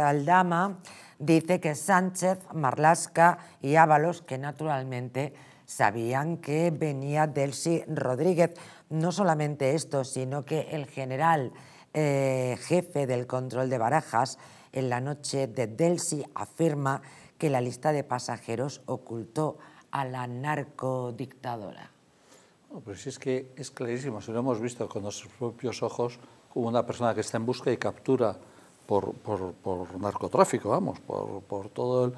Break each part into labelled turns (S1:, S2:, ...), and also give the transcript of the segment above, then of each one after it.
S1: Aldama dice que Sánchez, Marlasca y Ábalos, que naturalmente sabían que venía Delcy Rodríguez, no solamente esto, sino que el general eh, jefe del control de barajas en la noche de Delcy afirma que la lista de pasajeros ocultó a la narcodictadora. Pues pero es que es clarísimo, si lo hemos visto con nuestros propios ojos, como una persona que está en busca y captura por, por, narcotráfico, vamos, por, todo el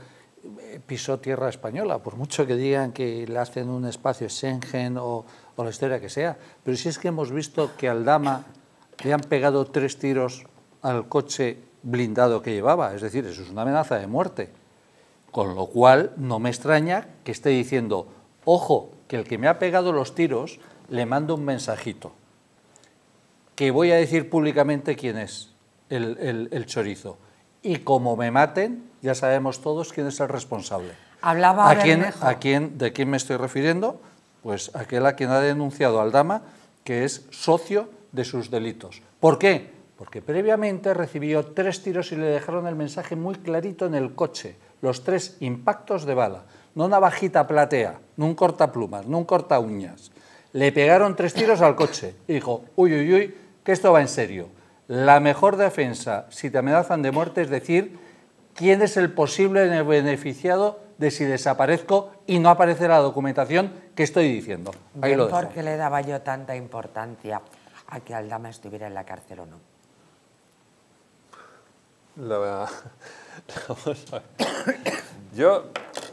S1: eh, piso tierra española, por mucho que digan que le hacen un espacio Schengen o, o la historia que sea. Pero si es que hemos visto que al Dama le han pegado tres tiros al coche blindado que llevaba, es decir, eso es una amenaza de muerte. Con lo cual, no me extraña que esté diciendo, ojo, que el que me ha pegado los tiros le mando un mensajito, que voy a decir públicamente quién es el, chorizo. Y como me maten, ya sabemos todos quién es el responsable. Hablaba ¿A quién, ¿A quién, ¿De quién me estoy refiriendo? Pues aquel a quien ha denunciado al Dama que es socio de sus delitos. ¿Por qué? Porque previamente recibió tres tiros y le dejaron el mensaje muy clarito en el coche. Los tres impactos de bala. No una bajita platea, no un plumas, no un corta uñas. Le pegaron tres tiros al coche y dijo, uy, uy, uy, que esto va en serio. La mejor defensa, si te amenazan de muerte, es decir, quién es el posible beneficiado de si desaparezco y no aparece la documentación que estoy diciendo. ¿Por qué le daba yo tanta importancia a que Aldama estuviera en la cárcel o no?
S2: Yo,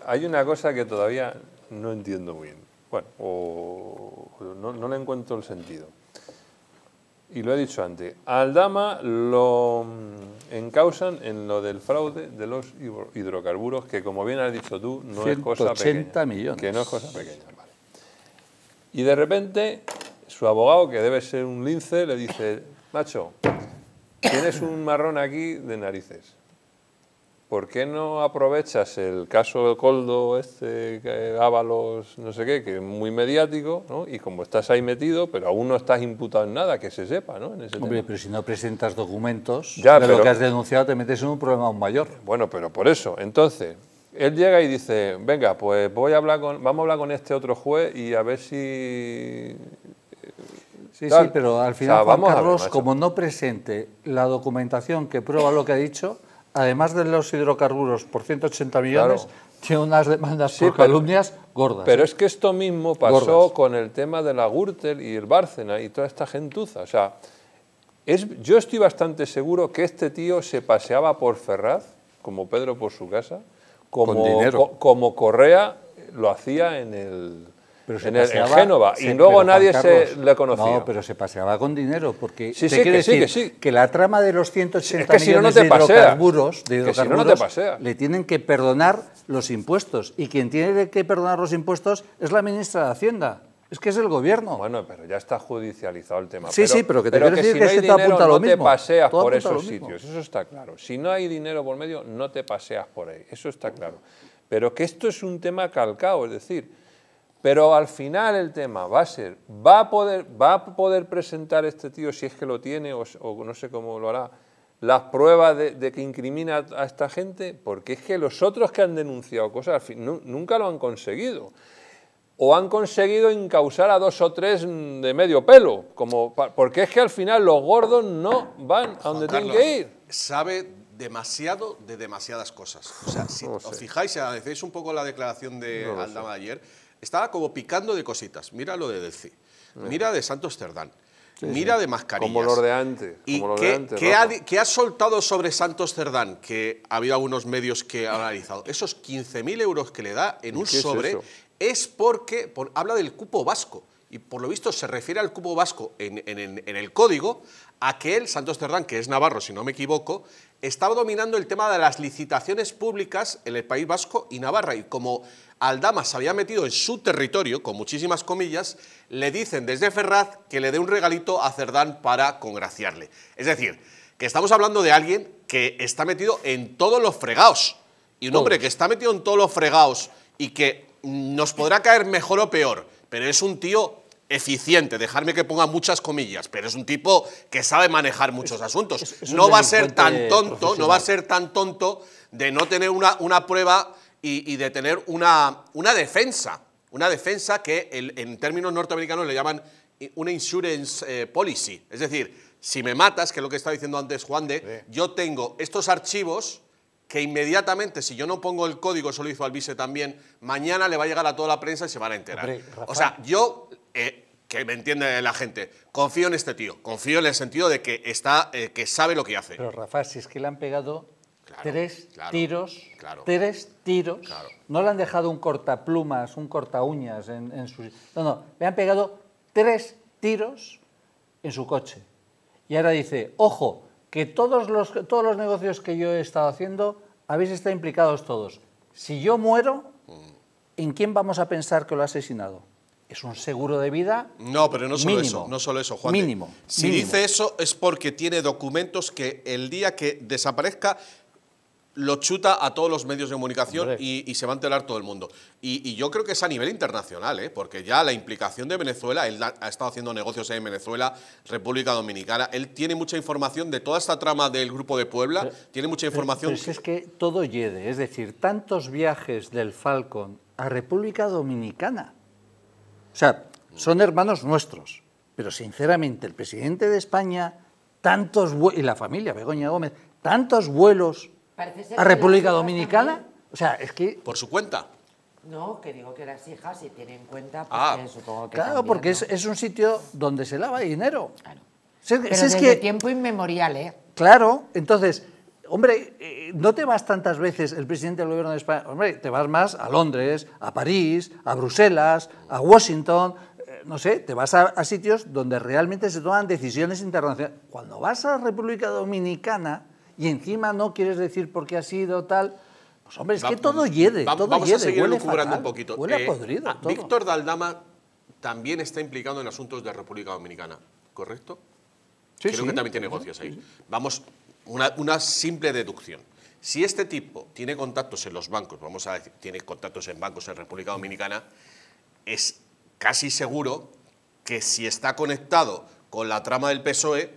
S2: hay una cosa que todavía no entiendo bien. Bueno, o no le encuentro el sentido y lo he dicho antes, al Dama lo mm, encausan en lo del fraude de los hidrocarburos, que como bien has dicho tú, no es cosa pequeña. millones. Que no es cosa pequeña, Y de repente, su abogado, que debe ser un lince, le dice, macho, tienes un marrón aquí de narices. ¿por qué no aprovechas el caso del Coldo, este, Ábalos, no sé qué, que es muy mediático, y como estás ahí metido, pero aún no estás imputado en nada, que se sepa, ¿no? Hombre,
S1: pero si no presentas documentos de lo que has denunciado, te metes en un problema aún mayor. Bueno, pero por
S2: eso, entonces, él llega y dice, venga, pues voy a hablar con, vamos a hablar con este otro juez y a ver si...
S1: Sí, sí, pero al final vamos Carlos, como no presente la documentación que prueba lo que ha dicho además de los hidrocarburos por 180 millones, tiene unas demandas y calumnias gordas. Pero ¿eh? es
S2: que esto mismo pasó con el tema de la Gürtel y el Bárcena y toda esta gentuza. O sea, es, yo estoy bastante seguro que este tío se paseaba por Ferraz, como Pedro por su casa, como, como Correa lo
S1: hacía en el pero se en, Génova y luego nadie se le conocía. No, pero se paseaba con dinero porque te que, decir que, la trama de los 180 millones de hidrocarburos, de le tienen que perdonar los impuestos y quien tiene que perdonar los impuestos es la ministra de Hacienda. Es que es el gobierno. Bueno, pero
S2: ya está judicializado
S1: el tema. Sí, sí, pero que te decir que, si que no hay dinero, no te paseas por esos
S2: sitios, eso está claro. Si no hay dinero por medio, no te paseas por ahí, eso está claro. Pero que esto es un tema calcado, es decir, pero al final el tema va a ser, ¿va a poder, va a poder presentar este tío, si es que lo tiene o, no sé cómo lo hará, las pruebas de, que incrimina a esta gente? Porque es que los otros que han denunciado cosas, nunca lo han conseguido. O han conseguido incausar a dos o tres de medio pelo, como, porque es que al final los gordos no van a donde tienen que ir.
S3: Sabe demasiado de demasiadas cosas. O sea, si os fijáis, si agradecéis un poco la declaración de Aldama ayer, estaba como picando de cositas. Mira lo de Delci, ah. mira de Santos Cerdán, mira de Mascarillas. Como lo de antes. como qué, qué, ha, soltado sobre Santos Cerdán? Que ha habido algunos medios que han analizado. Esos 15.000 euros que le da en un sobre es, porque habla del cupo vasco y por lo visto se refiere al cubo vasco en, el código a que él, Santos Cerdán, que es navarro si no me equivoco, estaba dominando el tema de las licitaciones públicas en el País Vasco y Navarra y como Aldama se había metido en su territorio, con muchísimas comillas, le dicen desde Ferraz que le dé un regalito a Cerdán para congraciarle. Es decir, que estamos hablando de alguien que está metido en todos los fregados. Y un hombre que está metido en todos los fregados y que nos podrá caer mejor o peor, pero es un tío eficiente, dejarme que ponga muchas comillas, pero es un tipo que sabe manejar muchos asuntos. no va a ser tan tonto, no va a ser tan tonto de no tener una, una prueba y, de tener una, una defensa, una defensa que el, en términos norteamericanos le llaman una insurance eh, policy. Es decir, si me matas, que es lo que estaba diciendo antes Juan de, yo tengo estos archivos que inmediatamente, si yo no pongo el código, eso lo hizo Albise también, mañana le va a llegar a toda la prensa y se van a enterar. o sea, yo eh, que me entiende la gente. Confío en este tío, confío en el sentido de que está, eh, que sabe lo que hace.
S1: Pero Rafa, si es que le han pegado tres tiros, tres tiros, no le han dejado un cortaplumas, un corta uñas en, su... No, no, le han pegado tres tiros en su coche. Y ahora dice, ojo, que todos los, todos los negocios que yo he estado haciendo habéis estado implicados todos. Si yo muero, mm. ¿en quién vamos a pensar que lo ha asesinado? es un seguro de vida.
S3: No, pero no solo eso, no solo eso, Juan. Mínimo. Si dice eso es porque tiene documentos que el día que desaparezca lo chuta a todos los medios de comunicación y, se va a enterar todo el mundo. Y, yo creo que es a nivel internacional, ¿eh? porque ya la implicación de Venezuela, él ha estado haciendo negocios en Venezuela, República Dominicana, él tiene mucha información de toda esta trama del Grupo de Puebla, tiene mucha información. es
S1: que todo yede, es decir, tantos viajes del Falcon a República Dominicana o sea, son hermanos nuestros. Pero sinceramente, el presidente de España, tantos y la familia Begoña Gómez, tantos vuelos a República Dominicana. O sea, es que. Por su cuenta. No, que digo que las hijas, si tienen cuenta, pues ah. eh, supongo que. Claro, porque es, un sitio donde se lava dinero. Claro. Pero desde es que, tiempo inmemorial, ¿eh? Claro, entonces, hombre, eh, no te vas tantas veces el presidente del gobierno de España, hombre, te vas más a Londres, a París, a Bruselas, a Washington, eh, no sé, te vas a, sitios donde realmente se toman decisiones internacionales. Cuando vas a la República Dominicana y encima no quieres decir por qué ha sido tal... Pues hombre, es que todo hiede, todo Vamos a seguir un poquito. Huele eh, podrido. Ah, Víctor
S3: Daldama también está implicado en asuntos de República Dominicana, ¿correcto?
S1: Creo que también tiene negocios ahí.
S3: Vamos una, simple deducción. Si este tipo tiene contactos en los bancos, vamos a decir, tiene contactos en bancos en República Dominicana, es casi seguro que si está conectado con la trama del PSOE,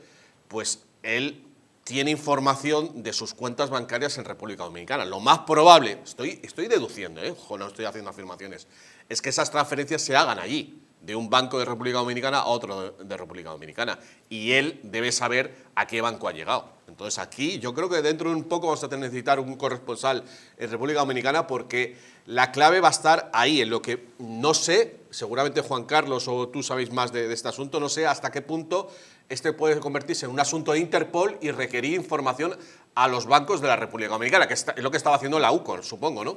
S3: pues él tiene información de sus cuentas bancarias en República Dominicana. Lo más probable, estoy, deduciendo, ¿eh? no estoy haciendo afirmaciones, es que esas transferencias se hagan allí de un banco de República Dominicana a otro de República Dominicana. Y él debe saber a qué banco ha llegado. Entonces aquí yo creo que dentro de un poco vamos a necesitar un corresponsal en República Dominicana porque la clave va a estar ahí, en lo que no sé, seguramente Juan Carlos o tú sabéis más de, de este asunto, no sé hasta qué punto este puede convertirse en un asunto de Interpol y requerir información a los bancos de la República Dominicana, que es lo que estaba haciendo la UCOR, supongo, ¿no?